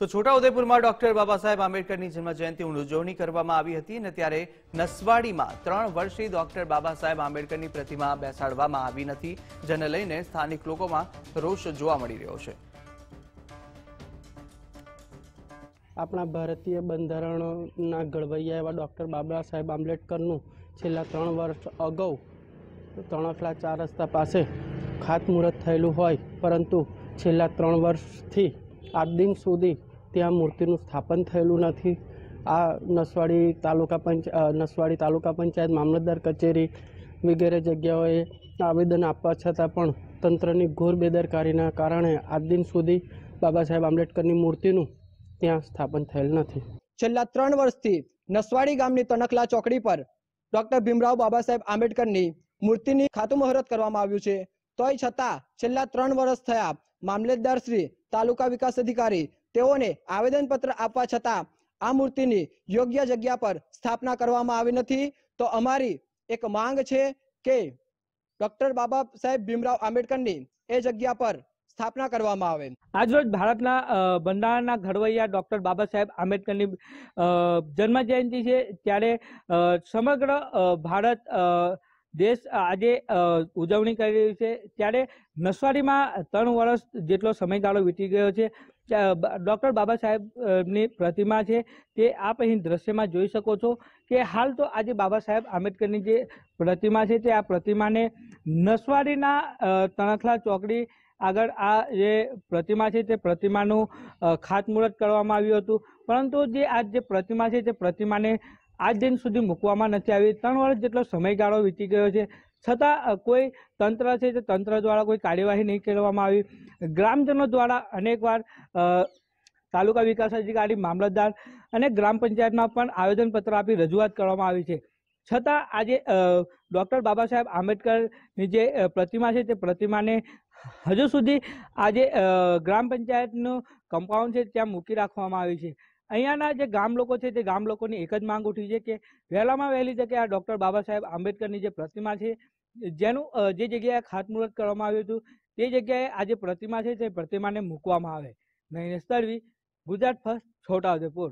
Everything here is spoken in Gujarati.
તો છોટાઉદેપુરમાં ડોક્ટર બાબા સાહેબ આંબેડકરની જન્મજયંતિની ઉજવણી કરવામાં આવી હતી અને ત્યારે નસવાડીમાં ત્રણ વર્ષથી ડોક્ટર બાબા સાહેબ આંબેડકરની પ્રતિમા બેસાડવામાં આવી નથી જેને લઈને સ્થાનિક લોકોમાં રોષ જોવા મળી રહ્યો છે આપણા ભારતીય બંધારણના ઘડવૈયા એવા ડૉક્ટર બાબા સાહેબ આંબેડકરનું છેલ્લા ત્રણ વર્ષ અગાઉ તણખલા ચાર રસ્તા પાસે ખાતમુહૂર્ત થયેલું હોય પરંતુ છેલ્લા ત્રણ વર્ષથી આ દિન સુધી ત્યાં મૂર્તિનું સ્થાપન થયેલું નથી આ નસવાડી તાલુકા પંચ નસવાડી તાલુકા પંચાયત મામલતદાર કચેરી વગેરે જગ્યાઓએ આવેદન આપવા છતાં પણ તંત્રની ઘોર બેદરકારીના કારણે આજ દિન સુધી બાબા સાહેબ આંબેડકરની મૂર્તિનું ત્યાં સ્થાપન થયેલ નથી છેલ્લા ત્રણ વર્ષથી નસવાડી ગામની તનકલા ચોકડી પર ડોક્ટર ભીમરાવ બાબા સાહેબ આંબેડકરની મૂર્તિની ખાતુમુહૂર્ત કરવામાં આવ્યું છે તોય છતાં છેલ્લા ત્રણ વર્ષ થયા મામલતદાર શ્રી તાલુકા વિકાસ અધિકારી તેઓને આવેદનપત્ર આપવા છતાં આ મૂર્તિની યોગ્ય જગ્યા પર સ્થાપના કરવામાં આવી નથી તો અમારી એક માંગ છે કે ડોક્ટર બાબા સાહેબ ભીમરાવ આંબેડકરની એ જગ્યા પર સ્થાપના કરવામાં આવે આજરોજ ભારતના બંધારણના ઘડવૈયા ડોક્ટર બાબા સાહેબ આંબેડકરની જન્મ જયંતિ છે ત્યારે સમગ્ર ભારત દેશ આજે ઉજવણી કરી રહ્યું છે ત્યારે નસવાડીમાં ત્રણ વર્ષ જેટલો સમયગાળો વીતી ગયો છે ડૉક્ટર બાબા સાહેબની પ્રતિમા છે તે આપ અહીં દ્રશ્યમાં જોઈ શકો છો કે હાલ તો આજે બાબા સાહેબ આંબેડકરની જે પ્રતિમા છે તે આ પ્રતિમાને નસવાડીના તણખલા ચોકડી આગળ આ જે પ્રતિમા છે તે પ્રતિમાનું ખાતમુહૂર્ત કરવામાં આવ્યું હતું પરંતુ જે આ જે પ્રતિમા છે તે પ્રતિમાને આજ દિન સુધી મૂકવામાં નથી આવી ત્રણ વર્ષ જેટલો સમયગાળો વીતી ગયો છે છતાં કોઈ તંત્ર છે તે તંત્ર દ્વારા કોઈ કાર્યવાહી નહીં કરવામાં આવી ગ્રામજનો દ્વારા અનેકવાર તાલુકા વિકાસ અધિકારી મામલતદાર અને ગ્રામ પંચાયતમાં પણ આવેદનપત્ર આપી રજૂઆત કરવામાં આવી છે છતાં આજે ડૉક્ટર બાબા સાહેબ આંબેડકરની જે પ્રતિમા છે તે પ્રતિમાને હજુ સુધી આજે ગ્રામ પંચાયતનું કમ્પાઉન્ડ છે ત્યાં મૂકી રાખવામાં આવી છે અહીંયાના જે ગામ લોકો છે તે ગામ લોકોની એક જ માંગ ઉઠી છે કે વહેલામાં વહેલી તકે આ ડૉક્ટર બાબા સાહેબ આંબેડકરની જે પ્રતિમા છે જેનું જે જગ્યાએ ખાતમુહૂર્ત કરવામાં આવ્યું હતું તે જગ્યાએ આ જે પ્રતિમા છે તે પ્રતિમાને મૂકવામાં આવે નહીં સ્થળવી ગુજરાત ફર્સ્ટ છોટાઉદેપુર